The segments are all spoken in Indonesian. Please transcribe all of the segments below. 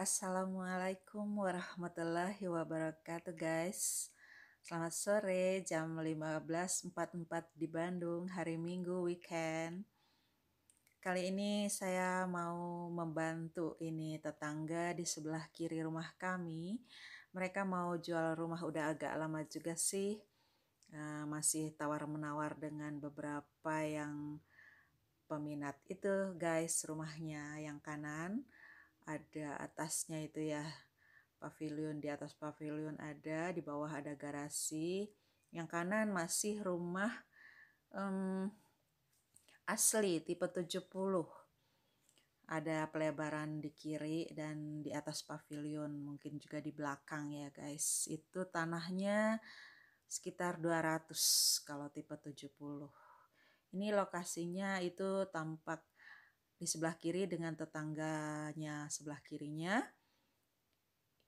Assalamualaikum warahmatullahi wabarakatuh guys Selamat sore jam 15.44 di Bandung hari Minggu weekend Kali ini saya mau membantu ini tetangga di sebelah kiri rumah kami Mereka mau jual rumah udah agak lama juga sih eh, Masih tawar-menawar dengan beberapa yang peminat itu guys rumahnya yang kanan ada atasnya itu ya pavilion di atas pavilion ada di bawah ada garasi yang kanan masih rumah um, asli tipe 70 ada pelebaran di kiri dan di atas pavilion mungkin juga di belakang ya guys itu tanahnya sekitar 200 kalau tipe 70 ini lokasinya itu tampak di sebelah kiri dengan tetangganya sebelah kirinya.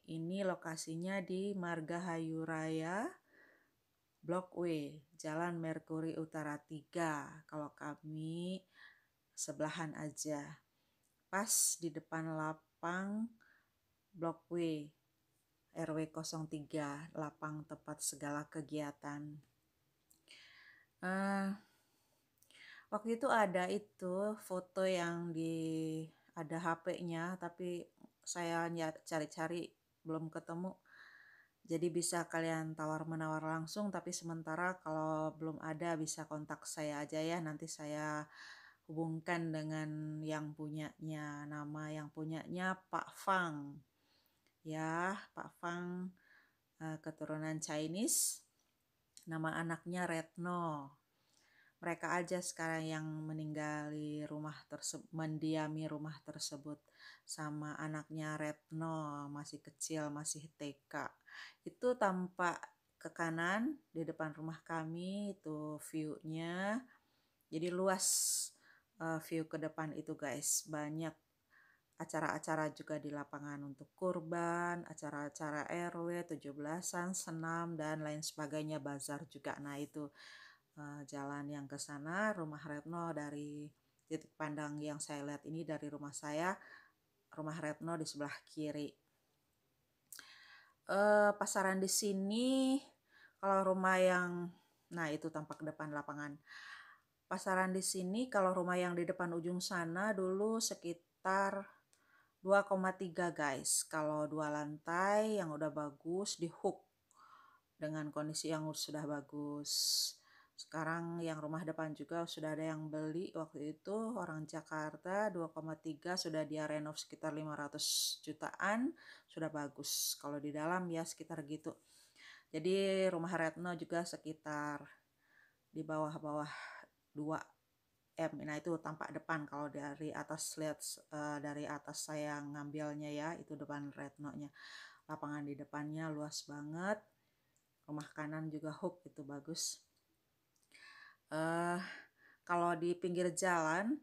Ini lokasinya di Marga Hayu Raya, Blok W, Jalan Merkuri Utara 3. Kalau kami sebelahan aja. Pas di depan lapang Blok W, RW 03, lapang tempat segala kegiatan. Uh, waktu itu ada itu foto yang di ada HP-nya tapi saya cari-cari belum ketemu jadi bisa kalian tawar menawar langsung tapi sementara kalau belum ada bisa kontak saya aja ya nanti saya hubungkan dengan yang punyanya nama yang punyanya Pak Fang ya Pak Fang eh, keturunan Chinese nama anaknya Retno mereka aja sekarang yang meninggali rumah tersebut mendiami rumah tersebut sama anaknya Retno masih kecil masih TK itu tampak ke kanan di depan rumah kami itu view-nya jadi luas uh, view ke depan itu guys banyak acara-acara juga di lapangan untuk kurban, acara-acara RW, 17-an, senam, dan lain sebagainya, bazar juga. Nah itu Eh, jalan yang ke sana rumah Retno dari titik pandang yang saya lihat ini dari rumah saya rumah Retno di sebelah kiri uh, pasaran di sini kalau rumah yang nah itu tampak depan lapangan pasaran di sini kalau rumah yang di depan ujung sana dulu sekitar 2,3 guys kalau dua lantai yang udah bagus di hook dengan kondisi yang sudah bagus sekarang yang rumah depan juga sudah ada yang beli waktu itu orang Jakarta 2,3 sudah dia renov sekitar 500 jutaan sudah bagus kalau di dalam ya sekitar gitu jadi rumah Retno juga sekitar di bawah-bawah 2 M nah itu tampak depan kalau dari atas lihat uh, dari atas saya ngambilnya ya itu depan retno nya lapangan di depannya luas banget rumah kanan juga hook itu bagus eh, kalau di pinggir jalan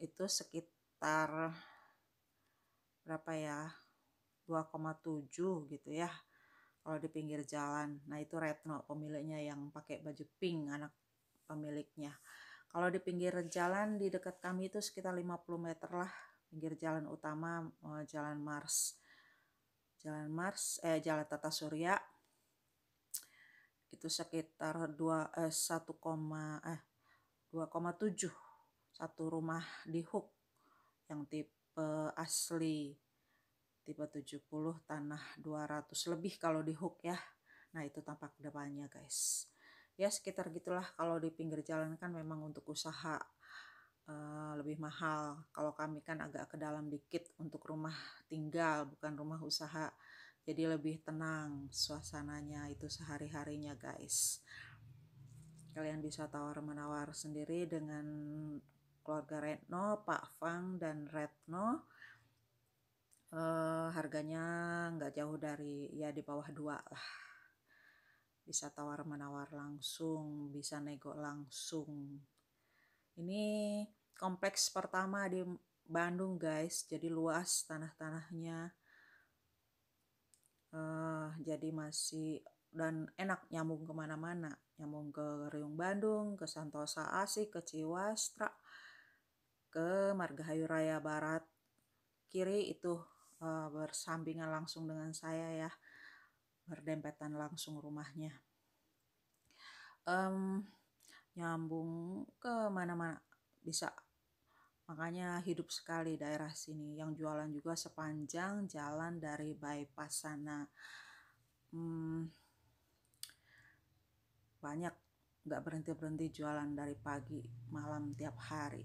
itu sekitar berapa ya 2,7 gitu ya kalau di pinggir jalan nah itu Retno pemiliknya yang pakai baju pink anak pemiliknya kalau di pinggir jalan di dekat kami itu sekitar 50 meter lah pinggir jalan utama eh, jalan Mars jalan Mars eh jalan Tata Surya itu sekitar 2 eh, 1, eh 2,7 satu rumah di Hook yang tipe asli tipe 70 tanah 200 lebih kalau di Hook ya nah itu tampak depannya guys ya sekitar gitulah kalau di pinggir jalan kan memang untuk usaha uh, lebih mahal kalau kami kan agak ke dalam dikit untuk rumah tinggal bukan rumah usaha jadi lebih tenang suasananya itu sehari-harinya guys kalian bisa tawar-menawar sendiri dengan keluarga Retno, Pak Fang, dan Retno uh, harganya nggak jauh dari ya di bawah dua lah bisa tawar menawar langsung bisa nego langsung ini kompleks pertama di Bandung guys jadi luas tanah-tanahnya uh, jadi masih dan enak nyambung kemana-mana nyambung ke Riung Bandung ke Santosa Asik ke Ciwastra ke Margahayu Raya Barat kiri itu uh, eh, bersampingan langsung dengan saya ya berdempetan langsung rumahnya um, nyambung ke mana-mana bisa Makanya hidup sekali daerah sini yang jualan juga sepanjang jalan dari bypass sana. Hmm, banyak nggak berhenti berhenti jualan dari pagi malam tiap hari.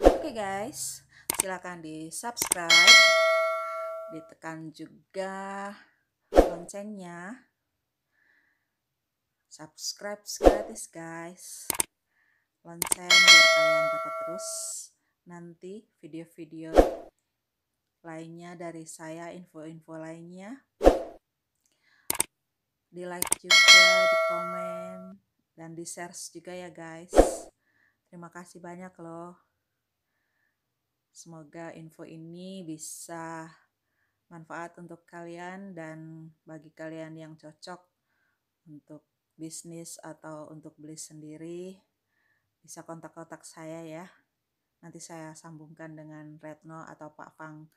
Oke okay guys, silahkan di subscribe, ditekan juga loncengnya. Subscribe gratis guys. Lonceng biar kalian dapat terus nanti video-video lainnya dari saya, info-info lainnya. Di like juga, di komen, dan di share juga ya guys. Terima kasih banyak loh. Semoga info ini bisa manfaat untuk kalian dan bagi kalian yang cocok untuk bisnis atau untuk beli sendiri bisa kontak-kontak saya ya. Nanti saya sambungkan dengan Retno atau Pak Fang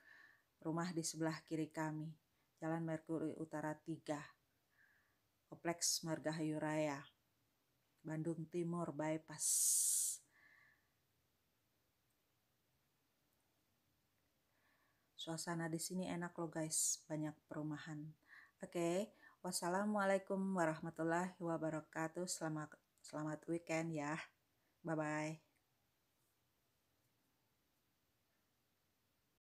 rumah di sebelah kiri kami, Jalan Merkuri Utara 3, Kompleks Margahayu Raya, Bandung Timur Bypass. Suasana di sini enak loh guys, banyak perumahan. Oke, okay. wassalamualaikum warahmatullahi wabarakatuh. Selamat selamat weekend ya. Bye bye.